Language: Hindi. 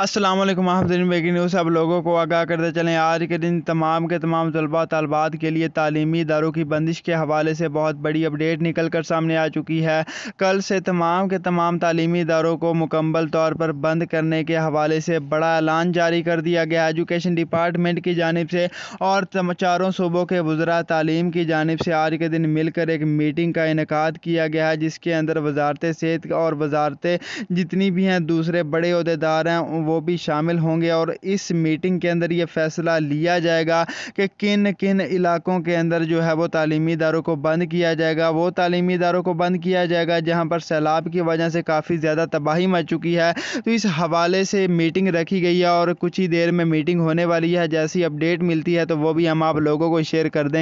असलम हाफरीन बेगी न्यूज़ आप लोगों को आगाह करते चलें आज के दिन तमाम के तमाम तलबा तलबात के लिए तालीमी इदारों की बंदिश के हवाले से बहुत बड़ी अपडेट निकल कर सामने आ चुकी है कल से तमाम के तमाम तालीमी इदारों को मुकम्मल तौर पर बंद करने के हवाले से बड़ा ऐलान जारी कर दिया गया एजुकेशन डिपार्टमेंट की जानब से और चारों सूबों के वजरा तालीम की जानब से आज के दिन मिलकर एक मीटिंग का इनका किया गया है जिसके अंदर वजारत सेहत और वजारतें जितनी भी हैं दूसरे बड़े अहदेदार हैं वो भी शामिल होंगे और इस मीटिंग के अंदर ये फैसला लिया जाएगा कि किन किन इलाकों के अंदर जो है वो तालीमी इदारों को बंद किया जाएगा वो तालीमी इदारों को बंद किया जाएगा जहाँ पर सैलाब की वजह से काफ़ी ज़्यादा तबाही मच चुकी है तो इस हवाले से मीटिंग रखी गई है और कुछ ही देर में मीटिंग होने वाली है जैसी अपडेट मिलती है तो वो भी हम आप लोगों को शेयर कर देंगे